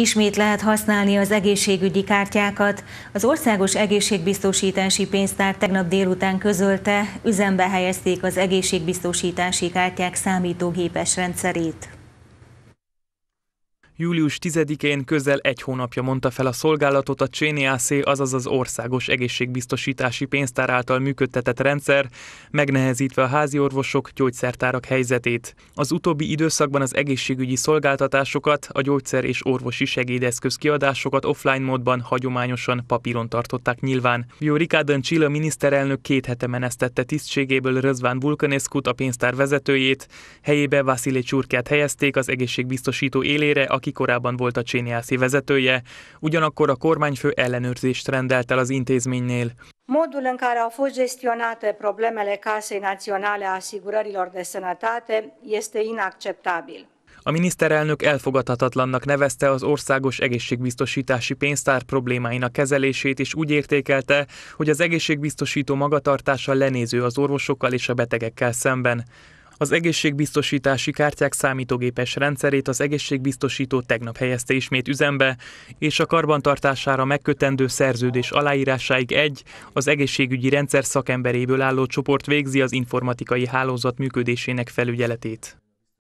Ismét lehet használni az egészségügyi kártyákat. Az Országos Egészségbiztosítási Pénztár tegnap délután közölte, üzembe helyezték az egészségbiztosítási kártyák számítógépes rendszerét. Július 10-én közel egy hónapja mondta fel a szolgálatot a CNAC, azaz az Országos Egészségbiztosítási Pénztár által működtetett rendszer, megnehezítve a házi orvosok gyógyszertárak helyzetét. Az utóbbi időszakban az egészségügyi szolgáltatásokat, a gyógyszer és orvosi segédeszköz kiadásokat offline módban hagyományosan papíron tartották nyilván. Rikádan Csilla miniszterelnök két hete menesztette tisztségéből Rözván Vulkaneszkut, a pénztár vezetőjét, helyébe Vasile Csurkát helyezték az egészségbiztosító élére, aki aki korábban volt a Cséniászi vezetője, ugyanakkor a kormányfő ellenőrzést rendelt el az intézménynél. Modul în care au fost gestionate problemele Casei Naționale a Asigurărilor de Sănătate este inacceptabil. A miniszterelnök elfogadhatatlannak nevezte az országos egészségbiztosítási pénztár problémáinak kezelését, és úgy értékelte, hogy az egészségbiztosító magatartása lenéző az orvosokkal és a betegekkel szemben. Az egészségbiztosítási kártyák számítógépes rendszerét az egészségbiztosító tegnap helyezte ismét üzembe, és a karbantartására megkötendő szerződés aláírásáig egy, az egészségügyi rendszer szakemberéből álló csoport végzi az informatikai hálózat működésének felügyeletét.